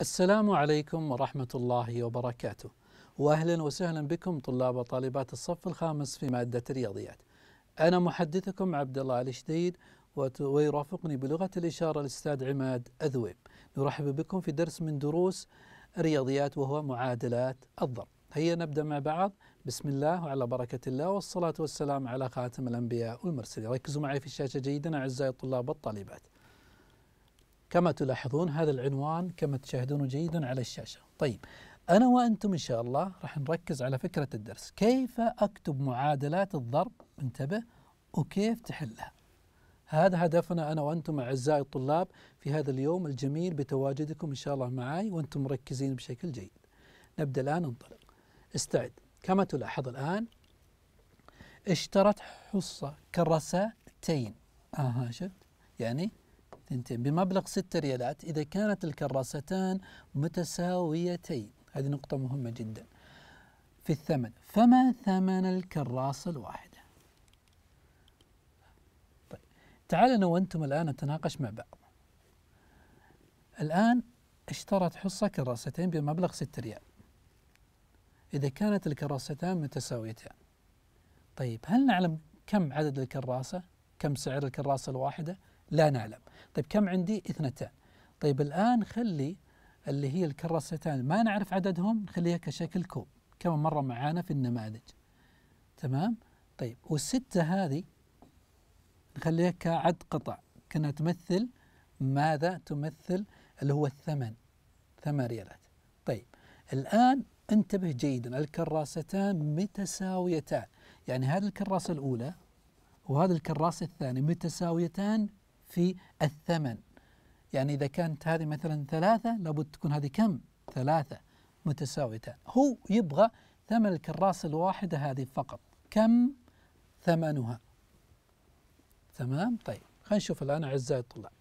السلام عليكم ورحمة الله وبركاته وأهلا وسهلا بكم طلاب وطالبات الصف الخامس في مادة الرياضيات أنا محدثكم عبد الله الشديد ويرافقني بلغة الإشارة الأستاذ عماد أذويب نرحب بكم في درس من دروس الرياضيات وهو معادلات الضرب هيا نبدأ مع بعض بسم الله وعلى بركة الله والصلاة والسلام على خاتم الأنبياء والمرسلين ركزوا معي في الشاشة جيدا أعزائي الطلاب والطالبات كما تلاحظون هذا العنوان كما تشاهدونه جيدا على الشاشة طيب أنا وأنتم إن شاء الله راح نركز على فكرة الدرس كيف أكتب معادلات الضرب انتبه وكيف تحلها هذا هدفنا أنا وأنتم أعزائي الطلاب في هذا اليوم الجميل بتواجدكم إن شاء الله معي وأنتم مركزين بشكل جيد نبدأ الآن ننطلق استعد كما تلاحظ الآن اشترت حصة كراستين أها شفت يعني ثنتين بمبلغ 6 ريالات إذا كانت الكراستان متساويتين هذه نقطة مهمة جدا في الثمن فما ثمن الكراسة الواحدة طيب تعالوا أنا وأنتم الآن نتناقش مع بعض الآن اشترت حصة كراستين بمبلغ 6 ريال إذا كانت الكراستان متساويتان طيب هل نعلم كم عدد الكراسة كم سعر الكراسة الواحدة لا نعلم طيب كم عندي اثنتان طيب الآن خلي اللي هي الكراستان ما نعرف عددهم نخليها كشكل كوب كما مر معانا في النماذج تمام طيب والستة هذه نخليها كعد قطع كأنها تمثل ماذا تمثل اللي هو الثمن ثمن ريالات طيب الآن انتبه جيدا الكراستان متساويتان يعني هذه الكراسة الأولى وهذه الكراسة الثانية متساويتان في الثمن يعني إذا كانت هذه مثلا ثلاثة لابد تكون هذه كم؟ ثلاثة متساويتان هو يبغى ثمن الكراسة الواحدة هذه فقط كم ثمنها تمام طيب خلينا نشوف الآن أعزائي الطلاب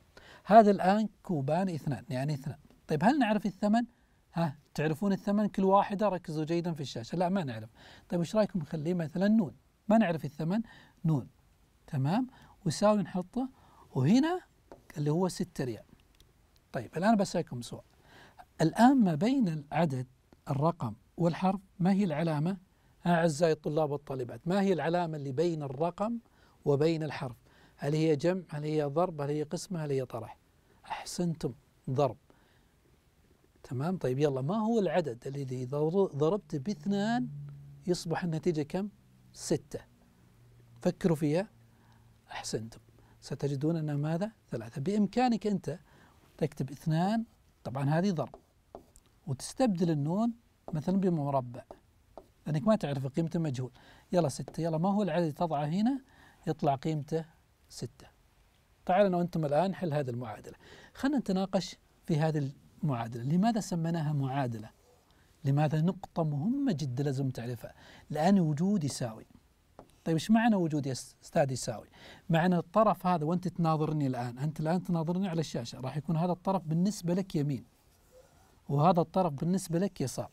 هذا الآن كوبان اثنان يعني اثنان طيب هل نعرف الثمن؟ ها تعرفون الثمن كل واحدة ركزوا جيدا في الشاشة لا ما نعرف طيب ايش رايكم نخليه مثلا نون ما نعرف الثمن نون تمام ويساوي نحطه وهنا اللي هو 6 ريال طيب الآن بسألكم سؤال الآن ما بين العدد الرقم والحرف ما هي العلامة أعزائي الطلاب والطالبات ما هي العلامة اللي بين الرقم وبين الحرف هل هي جمع هل هي ضرب هل هي قسمة هل هي طرح أحسنتم ضرب تمام طيب يلا ما هو العدد الذي ضربت باثنان يصبح النتيجة كم ستة فكروا فيها أحسنتم ستجدون أنه ماذا؟ ثلاثة بإمكانك أنت تكتب اثنان طبعا هذه ضرب وتستبدل النون مثلا بمربع لأنك ما تعرف قيمة المجهول يلا ستة يلا ما هو العدد تضعه هنا يطلع قيمته ستة تعال أنا وأنتم الآن نحل هذه المعادلة خلينا نتناقش في هذه المعادلة لماذا سميناها معادلة؟ لماذا نقطة مهمة جدا لازم تعرفها؟ لأن وجود يساوي طيب ايش معنى وجودي استاذ يساوي؟ معنى الطرف هذا وانت تناظرني الان، انت الان تناظرني على الشاشه، راح يكون هذا الطرف بالنسبه لك يمين. وهذا الطرف بالنسبه لك يسار.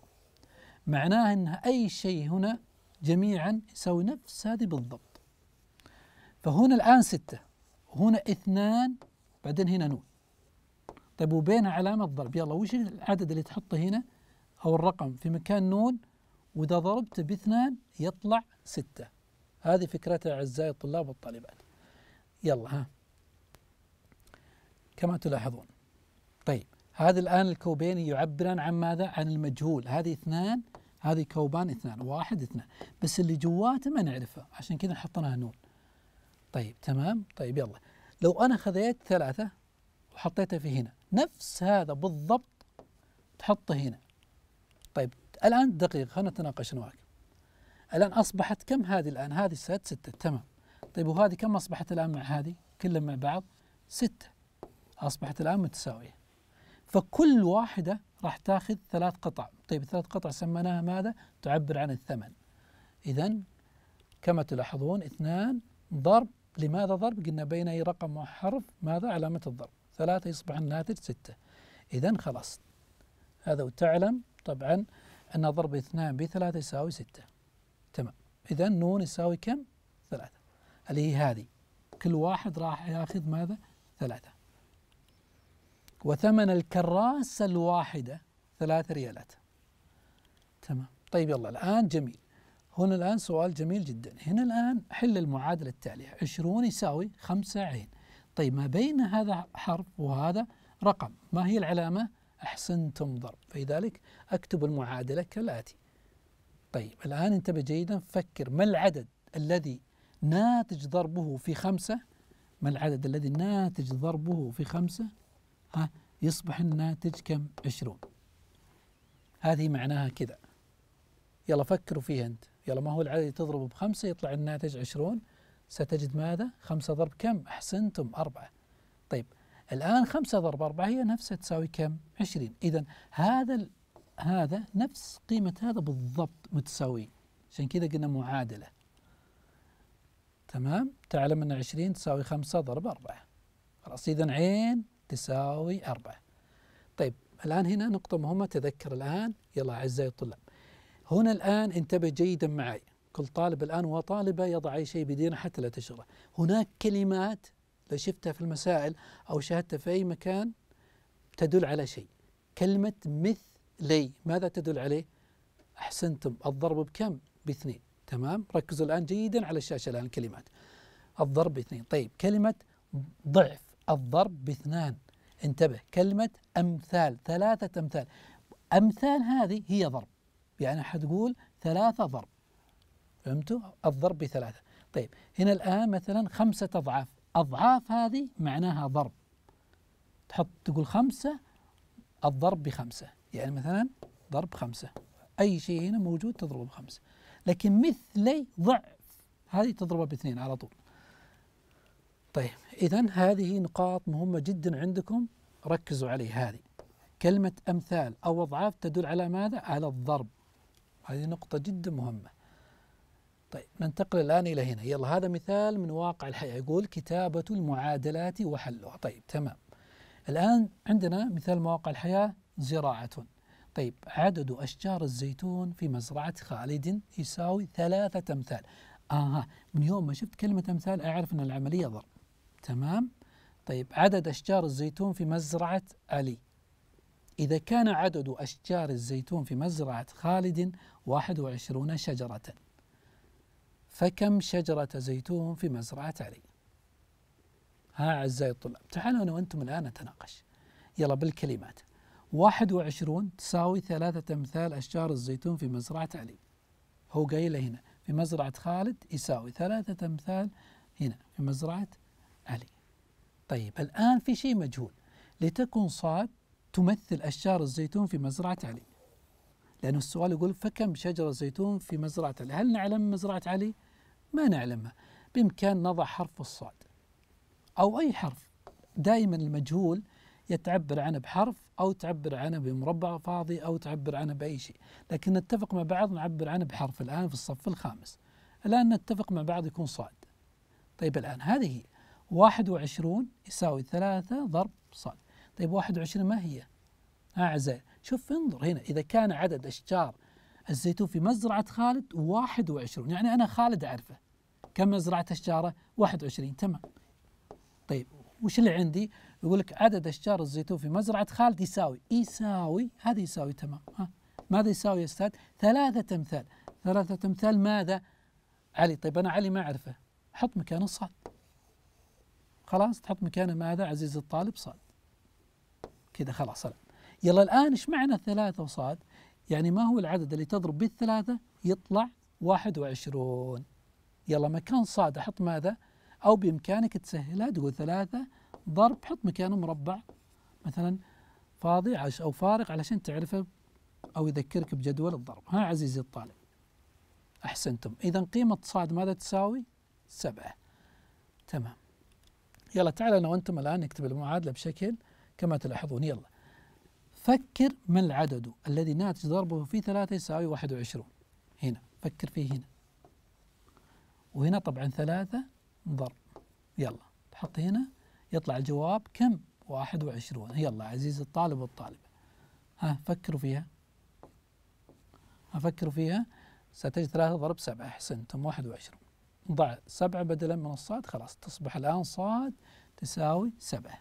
معناه ان اي شيء هنا جميعا يساوي نفس هذه بالضبط. فهنا الان سته، هنا اثنان، بعدين هنا نون. طيب وبينها علامه ضرب، يلا وش العدد اللي تحطه هنا؟ او الرقم في مكان نون واذا ضربته باثنان يطلع سته. هذه فكرتها أعزائي الطلاب والطالبات يلا ها كما تلاحظون طيب هذا الآن الكوبين يعبران عن ماذا؟ عن المجهول هذه اثنان هذه كوبان اثنان واحد اثنان بس اللي جواته ما نعرفه عشان كذا حطيناها نون طيب تمام طيب يلا لو أنا خذيت ثلاثة وحطيتها في هنا نفس هذا بالضبط تحطه هنا طيب الآن دقيقة خلنا نتناقش أنا الآن أصبحت كم هذه الآن هذه ست ستة تمام طيب وهذه كم أصبحت الآن مع هذه كلها مع بعض ستة أصبحت الآن متساوية فكل واحدة راح تاخذ ثلاث قطع طيب الثلاث قطع سميناها ماذا تعبر عن الثمن إذا كما تلاحظون اثنان ضرب لماذا ضرب قلنا بين أي رقم وحرف ماذا علامة الضرب ثلاثة يصبح الناتج ستة إذا خلاص هذا وتعلم طبعا أن ضرب اثنان بثلاثة يساوي ستة تمام إذا نون يساوي كم؟ ثلاثة اللي هي هذه كل واحد راح ياخذ ماذا؟ ثلاثة وثمن الكراسة الواحدة ثلاثة ريالات تمام طيب يلا الآن جميل هنا الآن سؤال جميل جدا هنا الآن حل المعادلة التالية 20 يساوي 5 عين طيب ما بين هذا حرف وهذا رقم ما هي العلامة؟ أحسنتم ضرب فلذلك أكتب المعادلة كالآتي طيب الآن انتبه جيدا فكر ما العدد الذي ناتج ضربه في خمسة ما العدد الذي ناتج ضربه في خمسة ها يصبح الناتج كم عشرون هذه معناها كذا يلا فكروا فيها أنت يلا ما هو العدد تضربه بخمسة يطلع الناتج عشرون ستجد ماذا خمسة ضرب كم أحسنتم أربعة طيب الآن خمسة ضرب أربعة هي نفسها تساوي كم عشرين إذا هذا هذا نفس قيمة هذا بالضبط متساويين عشان كذا قلنا معادلة تمام تعلم أن 20 تساوي 5 ضرب 4 خلاص إذا عين تساوي 4 طيب الآن هنا نقطة مهمة تذكر الآن يلا أعزائي الطلاب هنا الآن انتبه جيدا معي كل طالب الآن وطالبة يضع أي شيء بدينه حتى لا تشغله هناك كلمات لو شفتها في المسائل أو شاهدتها في أي مكان تدل على شيء كلمة مثل لي ماذا تدل عليه أحسنتم الضرب بكم باثنين تمام ركزوا الآن جيدا على الشاشة الآن الكلمات الضرب باثنين طيب كلمة ضعف الضرب باثنان انتبه كلمة أمثال ثلاثة أمثال أمثال هذه هي ضرب يعني حتقول ثلاثة ضرب فهمتوا الضرب بثلاثة طيب هنا الآن مثلا خمسة أضعاف أضعاف هذه معناها ضرب تحط تقول خمسة الضرب بخمسة يعني مثلا ضرب خمسة أي شيء هنا موجود تضربه بخمسة لكن مثلي ضعف هذه تضربها باثنين على طول طيب إذا هذه نقاط مهمة جدا عندكم ركزوا عليه هذه كلمة أمثال أو أضعاف تدل على ماذا؟ على الضرب هذه نقطة جدا مهمة طيب ننتقل الآن إلى هنا يلا هذا مثال من واقع الحياة يقول كتابة المعادلات وحلها طيب تمام الآن عندنا مثال مواقع الحياة زراعة طيب عدد أشجار الزيتون في مزرعة خالد يساوي ثلاثة أمثال آها من يوم ما شفت كلمة أمثال أعرف أن العملية ضرب تمام طيب عدد أشجار الزيتون في مزرعة علي إذا كان عدد أشجار الزيتون في مزرعة خالد 21 شجرة فكم شجرة زيتون في مزرعة علي ها أعزائي الطلاب تعالوا أنا وأنتم الآن نتناقش يلا بالكلمات 21 تساوي ثلاثة أمثال أشجار الزيتون في مزرعة علي هو قايل هنا في مزرعة خالد يساوي ثلاثة أمثال هنا في مزرعة علي طيب الآن في شيء مجهول لتكن صاد تمثل أشجار الزيتون في مزرعة علي لأن السؤال يقول فكم شجرة زيتون في مزرعة علي هل نعلم مزرعة علي؟ ما نعلمها بإمكان نضع حرف الصاد أو أي حرف دائما المجهول تعبر عنه بحرف أو تعبر عنه بمربع فاضي أو تعبر عنه بأي شيء لكن نتفق مع بعض نعبر عنه بحرف الآن في الصف الخامس الآن نتفق مع بعض يكون صاد طيب الآن هذه 21 يساوي 3 ضرب صاد طيب 21 ما هي أعزائي شوف انظر هنا إذا كان عدد أشجار الزيتون في مزرعة خالد 21 يعني أنا خالد أعرفه كم مزرعة أشجاره 21 تمام طيب وش اللي عندي يقول لك عدد اشجار الزيتون في مزرعه خالد يساوي يساوي هذا يساوي تمام ها ماذا يساوي يا استاذ؟ ثلاثه امثال ثلاثه امثال ماذا؟ علي طيب انا علي ما اعرفه حط مكانه صاد خلاص تحط مكانه ماذا عزيز الطالب صاد كذا خلاص يلا الان ايش معنى ثلاثه وصاد؟ يعني ما هو العدد اللي تضرب به الثلاثه؟ يطلع 21 يلا مكان صاد احط ماذا؟ او بامكانك تسهلها تقول ثلاثه ضرب حط مكانه مربع مثلا فاضي أو فارق علشان تعرفه أو يذكرك بجدول الضرب ها عزيزي الطالب أحسنتم إذا قيمة صاد ماذا تساوي؟ سبعة تمام يلا تعال أنا وأنتم الآن نكتب المعادلة بشكل كما تلاحظون يلا فكر ما العدد الذي ناتج ضربه في ثلاثة يساوي 21 هنا فكر فيه هنا وهنا طبعا ثلاثة ضرب يلا تحط هنا يطلع الجواب كم 21 يلا عزيز الطالب والطالبة ها فكروا فيها أفكروا فيها ستجد ثلاثة ضرب سبعة أحسنتم 21 ضع سبعة بدلا من الصاد خلاص تصبح الآن صاد تساوي سبعة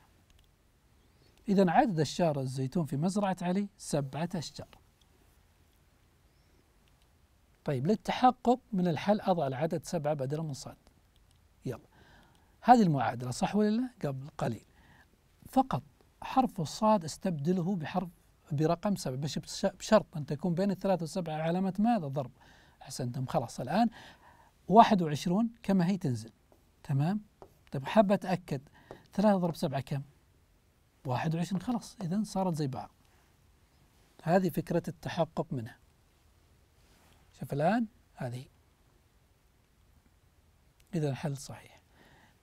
إذا عدد أشجار الزيتون في مزرعة علي سبعة أشجار طيب للتحقق من الحل أضع العدد سبعة بدلا من صاد هذه المعادلة صح ولا لا؟ قبل قليل فقط حرف الصاد استبدله بحرف برقم سبعة بشرط أن تكون بين الثلاثة والسبعة علامة ماذا ضرب أحسنتم خلاص الآن واحد وعشرون كما هي تنزل تمام طيب حابة أتأكد ثلاثة ضرب سبعة كم واحد خلاص إذا صارت زي بعض هذه فكرة التحقق منها شوف الآن هذه إذا الحل صحيح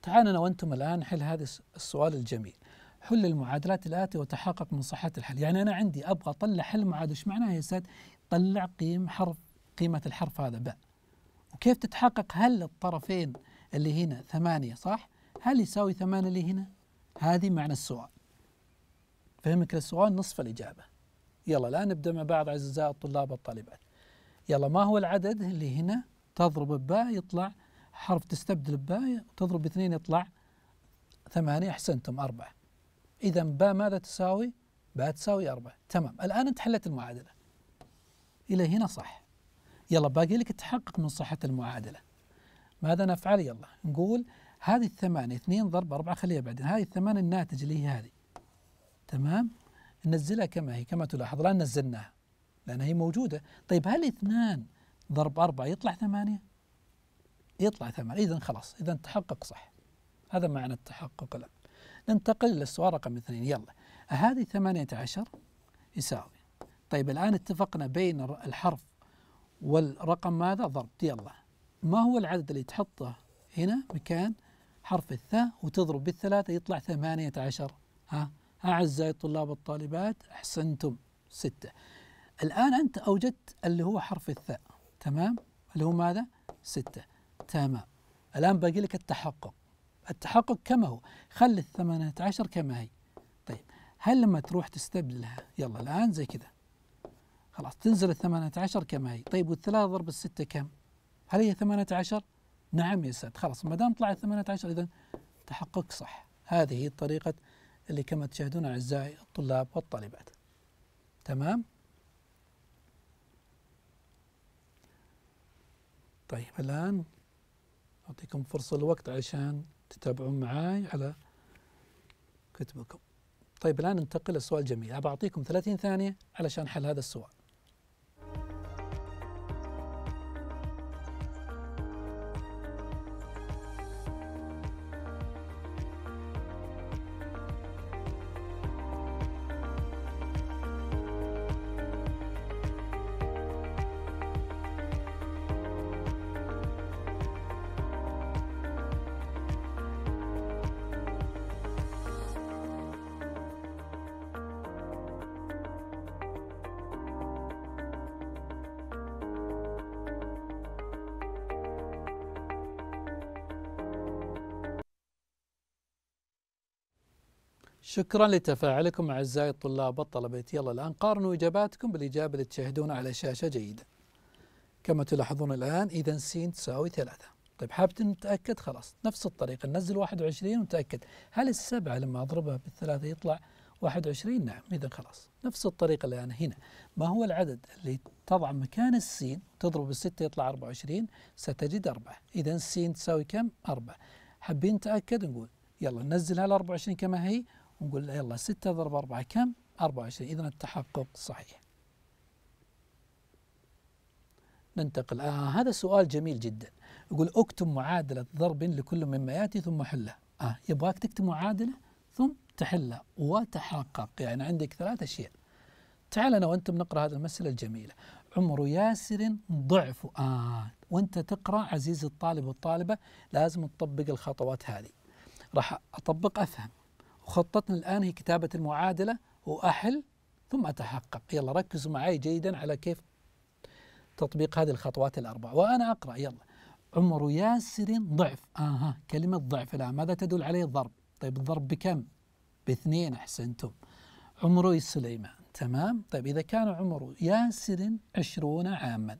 تعالوا أنا وأنتم الآن حل هذا السؤال الجميل حل المعادلات الآتية وتحقق من صحة الحل يعني أنا عندي أبغى أطلع حل معادلة إيش معناها يا سيد طلع قيم حرف قيمة الحرف هذا باء وكيف تتحقق هل الطرفين اللي هنا ثمانية صح هل يساوي ثمانية اللي هنا هذه معنى السؤال فهمك السؤال نصف الإجابة يلا الآن نبدأ مع بعض أعزائي الطلاب والطالبات يلا ما هو العدد اللي هنا تضرب ب يطلع حرف تستبدل باء تضرب باثنين يطلع ثمانية أحسنتم أربعة إذا باء ماذا تساوي؟ باء تساوي أربعة تمام الآن أنت حلت المعادلة إلى هنا صح يلا باقي لك تحقق من صحة المعادلة ماذا نفعل يلا نقول هذه الثمانية اثنين ضرب أربعة خليها بعدين هذه الثمانية الناتج اللي هي هذه تمام ننزلها كما هي كما تلاحظ الآن نزلناها لأن هي موجودة طيب هل اثنان ضرب أربعة يطلع ثمانية يطلع ثمانية إذا خلاص إذا تحقق صح هذا معنى التحقق الآن ننتقل للسؤال رقم اثنين يلا هذه ثمانية عشر يساوي طيب الآن اتفقنا بين الحرف والرقم ماذا ضرب يلا ما هو العدد اللي تحطه هنا مكان حرف الثاء وتضرب بالثلاثة يطلع ثمانية عشر ها أعزائي الطلاب والطالبات أحسنتم ستة الآن أنت أوجدت اللي هو حرف الثاء تمام اللي هو ماذا ستة تمام الآن باقي لك التحقق التحقق كما هو خلي الثمانية عشر كما هي طيب هل لما تروح تستبدلها يلا الآن زي كذا خلاص تنزل الثمانية عشر كما هي طيب والثلاثة ضرب الستة كم هل هي ثمانية عشر نعم يا سعد خلاص ما دام طلعت ثمانية عشر إذا تحقق صح هذه هي الطريقة اللي كما تشاهدون أعزائي الطلاب والطالبات تمام طيب الآن أعطيكم فرصة الوقت عشان تتابعون معاي على كتبكم طيب الآن ننتقل للسؤال الجميل أعطيكم 30 ثانية علشان حل هذا السؤال شكرا لتفاعلكم أعزائي الطلاب والطلبة يلا الآن قارنوا إجاباتكم بالإجابة اللي تشاهدونها على الشاشة جيدا كما تلاحظون الآن إذا س تساوي ثلاثة طيب حاب نتأكد خلاص نفس الطريقة ننزل 21 ونتأكد هل السبعة لما أضربها بالثلاثة يطلع 21 نعم إذا خلاص نفس الطريقة الآن هنا ما هو العدد اللي تضع مكان السين تضرب بالستة يطلع 24 ستجد 4 إذا س تساوي كم؟ 4 حابين نتأكد نقول يلا ننزل ل 24 كما هي ونقول له يلا 6 ضرب 4 كم؟ 24 إذا التحقق صحيح ننتقل آه هذا سؤال جميل جدا يقول اكتب معادلة ضرب لكل مما يأتي ثم حله آه يبغاك تكتب معادلة ثم تحلها وتحقق يعني عندك ثلاث أشياء تعال أنا وانتم نقرا هذه المسألة الجميلة عمر ياسر ضعف آه وأنت تقرأ عزيزي الطالب والطالبة لازم تطبق الخطوات هذه راح أطبق أفهم خطتنا الآن هي كتابة المعادلة وأحل ثم أتحقق يلا ركزوا معي جيدا على كيف تطبيق هذه الخطوات الأربع وأنا أقرأ يلا عمر ياسر ضعف آها كلمة ضعف الآن ماذا تدل عليه الضرب طيب الضرب بكم باثنين أحسنتم عمر سليمان تمام طيب إذا كان عمر ياسر عشرون عاما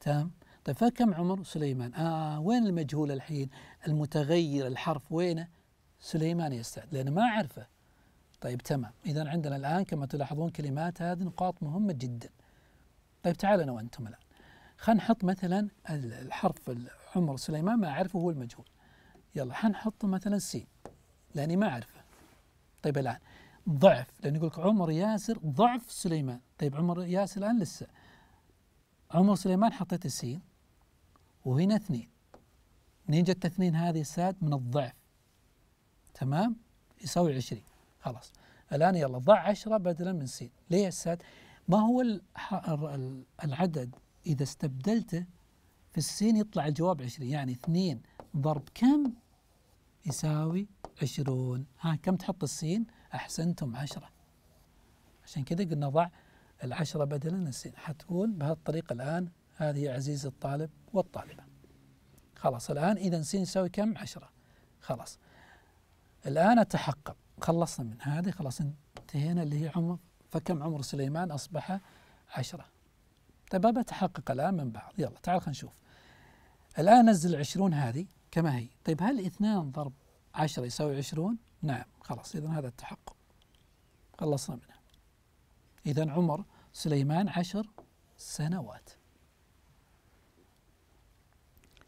تمام طيب فكم عمر سليمان آه وين المجهول الحين المتغير الحرف وينه سليمان يستعد لأنه ما عرفه طيب تمام إذا عندنا الآن كما تلاحظون كلمات هذه نقاط مهمة جدا طيب تعالوا أنا وأنتم الآن خلينا نحط مثلا الحرف عمر سليمان ما أعرفه هو المجهول يلا حنحط مثلا سين لأني ما أعرفه طيب الآن ضعف لأن يقول لك عمر ياسر ضعف سليمان طيب عمر ياسر الآن لسه عمر سليمان حطيت السين وهنا اثنين منين جت اثنين هذه الساد من الضعف تمام يساوي 20 خلاص الآن يلا ضع 10 بدلا من سين ليه الساد ما هو العدد إذا استبدلته في السين يطلع الجواب 20 يعني 2 ضرب كم يساوي 20 ها كم تحط السين أحسنتم 10 عشان كذا قلنا ضع العشرة بدلا من السين حتكون بهالطريقة الآن هذه عزيزي الطالب والطالبة خلاص الآن إذا سين يساوي كم عشرة خلاص الآن أتحقق خلصنا من هذه خلاص انتهينا اللي هي عمر فكم عمر سليمان أصبح عشرة طيب أبى أتحقق الآن من بعض يلا تعال خلينا نشوف الآن نزل عشرون هذه كما هي طيب هل اثنان ضرب عشرة يساوي عشرون نعم خلاص إذا هذا التحقق خلصنا منه إذا عمر سليمان عشر سنوات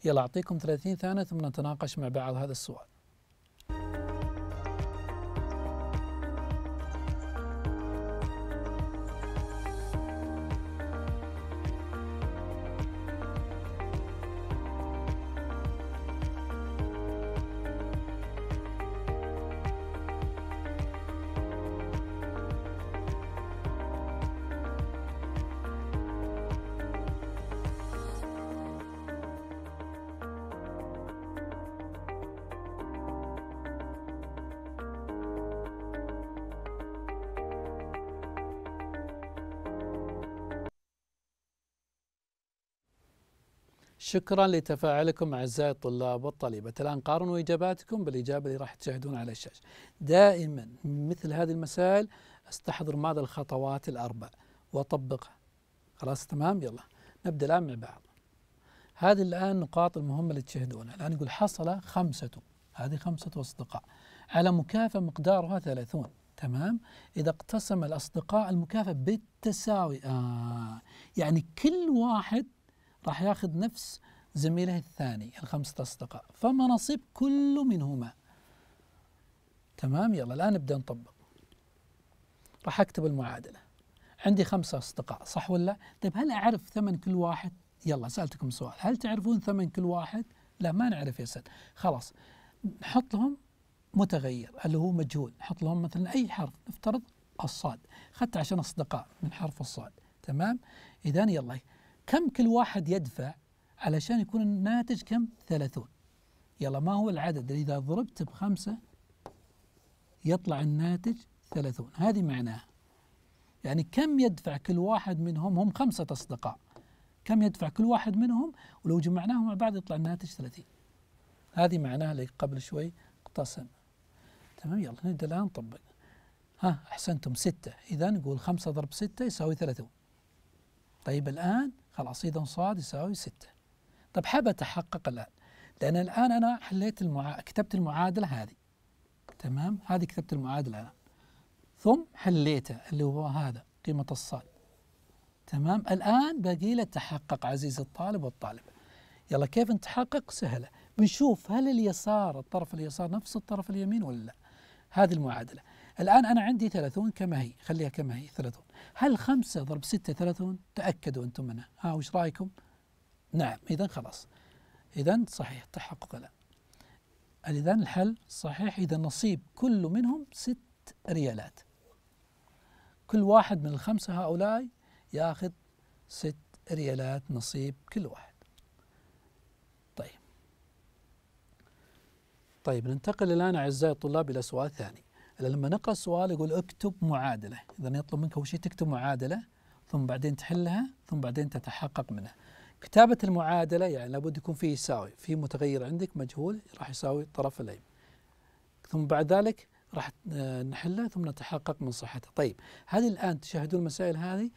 يلا أعطيكم ثلاثين ثانية ثم نتناقش مع بعض هذا السؤال شكرا لتفاعلكم أعزائي الطلاب والطالبات الآن قارنوا إجاباتكم بالإجابة اللي راح تشاهدون على الشاشة دائما مثل هذه المسائل استحضر ماذا الخطوات الأربع وأطبقها خلاص تمام يلا نبدأ الآن مع بعض هذه الآن نقاط المهمة اللي تشاهدونها الآن يقول حصل خمسة هذه خمسة أصدقاء على مكافأة مقدارها 30 تمام إذا اقتسم الأصدقاء المكافأة بالتساوي آه يعني كل واحد راح ياخذ نفس زميله الثاني الخمسة أصدقاء فما نصيب كل منهما تمام يلا الآن نبدأ نطبق راح أكتب المعادلة عندي خمسة أصدقاء صح ولا طيب هل أعرف ثمن كل واحد يلا سألتكم سؤال هل تعرفون ثمن كل واحد لا ما نعرف يا سيد خلاص نحط لهم متغير اللي هو مجهول نحط لهم مثلا أي حرف نفترض الصاد أخذت عشان أصدقاء من حرف الصاد تمام إذا يلا كم كل واحد يدفع علشان يكون الناتج كم 30 يلا ما هو العدد اللي إذا ضربت بخمسة يطلع الناتج 30 هذه معناها يعني كم يدفع كل واحد منهم هم خمسة أصدقاء كم يدفع كل واحد منهم ولو جمعناهم مع بعض يطلع الناتج 30 هذه معناها اللي قبل شوي اقتسم تمام يلا نبدا الآن نطبق ها أحسنتم ستة إذا نقول خمسة ضرب ستة يساوي 30 طيب الآن خلاص إذا صاد يساوي 6 طب حاب أتحقق الآن لأن الآن أنا حليت المع... كتبت المعادلة هذه تمام هذه كتبت المعادلة أنا ثم حليته اللي هو هذا قيمة الصاد تمام الآن باقي له تحقق عزيزي الطالب والطالبة يلا كيف نتحقق سهلة بنشوف هل اليسار الطرف اليسار نفس الطرف اليمين ولا لا هذه المعادلة الآن أنا عندي 30 كما هي خليها كما هي 30 هل 5 ضرب 6 30 تأكدوا أنتم منها ها وش رأيكم نعم إذا خلاص إذا صحيح تحقق الآن إذا الحل صحيح إذا نصيب كل منهم ست ريالات كل واحد من الخمسة هؤلاء ياخذ ست ريالات نصيب كل واحد طيب طيب ننتقل الآن أعزائي الطلاب إلى سؤال ثاني لما نقرا السؤال يقول اكتب معادله اذا يطلب منك اول شيء تكتب معادله ثم بعدين تحلها ثم بعدين تتحقق منها كتابة المعادلة يعني لابد يكون في يساوي في متغير عندك مجهول راح يساوي الطرف الأيمن ثم بعد ذلك راح آه، نحلها ثم نتحقق من صحتها طيب هذه الآن تشاهدون المسائل هذه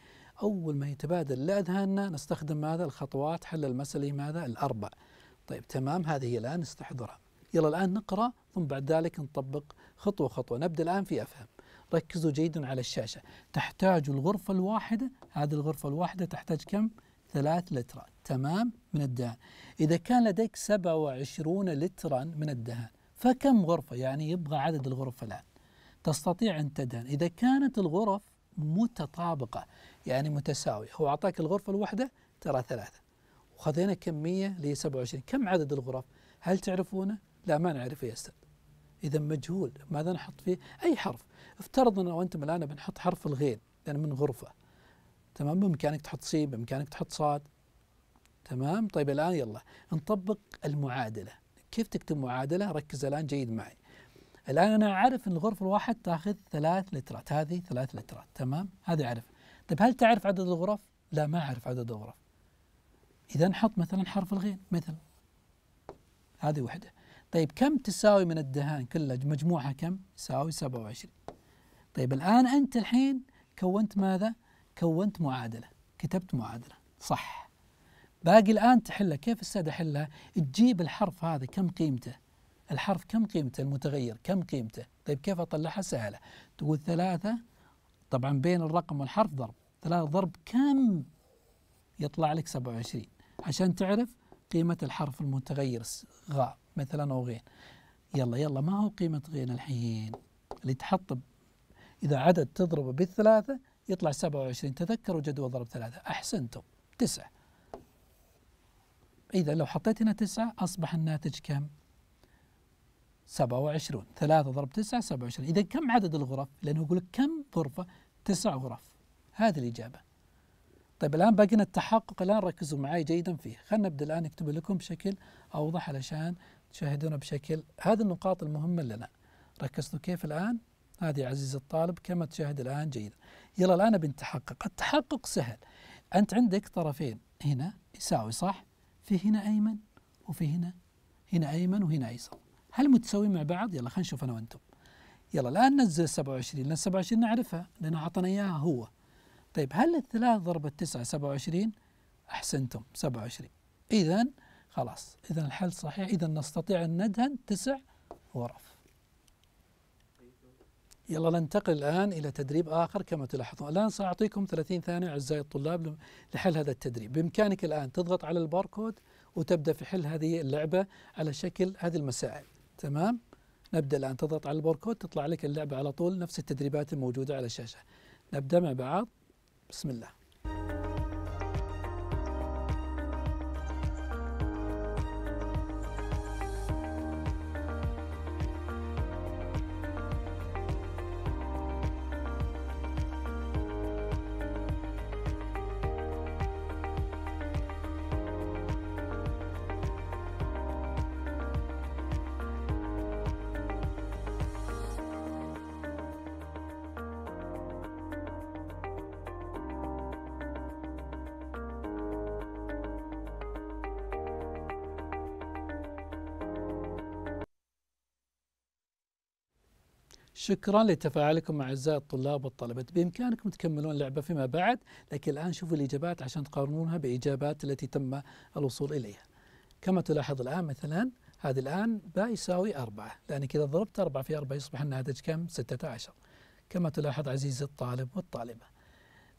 أول ما يتبادل لأذهاننا نستخدم ماذا الخطوات حل المسألة ماذا الأربع طيب تمام هذه الآن نستحضرها يلا الآن نقرأ ثم بعد ذلك نطبق خطوة خطوة نبدأ الآن في أفهم ركزوا جيدا على الشاشة تحتاج الغرفة الواحدة هذه الغرفة الواحدة تحتاج كم؟ ثلاث لترات تمام من الدهان إذا كان لديك 27 لترا من الدهان فكم غرفة يعني يبغى عدد الغرف الآن تستطيع أن تدهن إذا كانت الغرف متطابقة يعني متساوية هو أعطاك الغرفة الواحدة ترى ثلاثة وخذينا كمية اللي هي 27 كم عدد الغرف هل تعرفونه؟ لا ما نعرف أستاذ إذا مجهول ماذا نحط فيه أي حرف افترض أنا وأنتم الآن بنحط حرف الغين لأن يعني من غرفة تمام بإمكانك تحط سين بإمكانك تحط صاد تمام طيب الآن يلا نطبق المعادلة كيف تكتب معادلة ركز الآن جيد معي الآن أنا أعرف أن الغرفة الواحد تأخذ ثلاث لترات هذه ثلاث لترات تمام هذا أعرف طيب هل تعرف عدد الغرف لا ما أعرف عدد الغرف إذا نحط مثلا حرف الغين مثلا هذه وحدة طيب كم تساوي من الدهان كله مجموعها كم؟ يساوي 27 طيب الآن أنت الحين كونت ماذا؟ كونت معادلة كتبت معادلة صح باقي الآن تحلها كيف السادة أحلها؟ تجيب الحرف هذا كم قيمته؟ الحرف كم قيمته المتغير كم قيمته؟ طيب كيف أطلعها سهلة؟ تقول ثلاثة طبعا بين الرقم والحرف ضرب ثلاثة ضرب كم؟ يطلع لك 27 عشان تعرف قيمة الحرف المتغير غ مثلا أو غين يلا يلا ما هو قيمة غين الحين اللي تحطب إذا عدد تضربه بالثلاثة يطلع 27 تذكروا جدول ضرب ثلاثة أحسنتم تسعة إذا لو حطيت هنا تسعة أصبح الناتج كم؟ 27 3 ضرب 9 27 إذا كم عدد الغرف؟ لأنه يقول لك كم غرفة؟ تسع غرف هذه الإجابة طيب الآن باقينا التحقق الآن ركزوا معي جيدا فيه خلنا نبدأ الآن نكتب لكم بشكل أوضح علشان تشاهدونه بشكل هذه النقاط المهمة لنا ركزتوا كيف الآن هذه عزيز الطالب كما تشاهد الآن جيدا يلا الآن بنتحقق التحقق سهل أنت عندك طرفين هنا يساوي صح في هنا أيمن وفي هنا هنا أيمن وهنا أيسر هل متساويين مع بعض يلا خلينا نشوف أنا وأنتم يلا الآن نزل 27 لأن 27 نعرفها لأن أعطنا إياها هو طيب هل الثلاث ضرب التسعة 27 أحسنتم 27 إذا خلاص إذا الحل صحيح إذا نستطيع أن ندهن تسع غرف يلا ننتقل الآن إلى تدريب آخر كما تلاحظون الآن سأعطيكم 30 ثانية أعزائي الطلاب لحل هذا التدريب بإمكانك الآن تضغط على الباركود وتبدأ في حل هذه اللعبة على شكل هذه المسائل تمام؟ نبدأ الآن تضغط على الباركود تطلع لك اللعبة على طول نفس التدريبات الموجودة على الشاشة نبدأ مع بعض بسم الله شكرا لتفاعلكم اعزائي الطلاب والطلبات بامكانكم تكملون اللعبه فيما بعد لكن الان شوفوا الاجابات عشان تقارنونها باجابات التي تم الوصول اليها كما تلاحظ الان مثلا هذه الان با يساوي 4 لاني كذا ضربت 4 في 4 يصبح الناتج كم 16 كما تلاحظ عزيزي الطالب والطالبه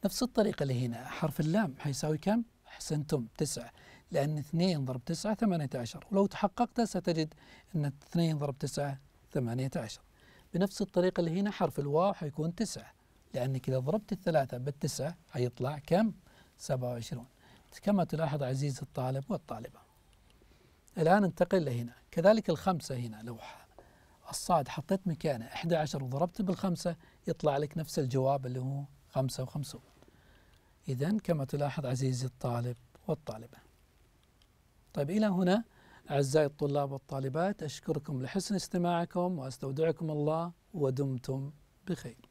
نفس الطريقه اللي هنا حرف اللام حيساوي كم احسنتم 9 لان 2 ضرب 9 18 ولو تحققت ستجد ان 2 ضرب 9 18 بنفس الطريقة اللي هنا حرف الواو حيكون تسعة لأنك إذا ضربت الثلاثة بالتسعة حيطلع كم؟ سبعة وعشرون كما تلاحظ عزيزي الطالب والطالبة الآن انتقل لهنا كذلك الخمسة هنا لو الصاد حطيت مكانه 11 وضربت بالخمسة يطلع لك نفس الجواب اللي هو 55 إذا كما تلاحظ عزيزي الطالب والطالبة طيب إلى هنا أعزائي الطلاب والطالبات أشكركم لحسن استماعكم وأستودعكم الله ودمتم بخير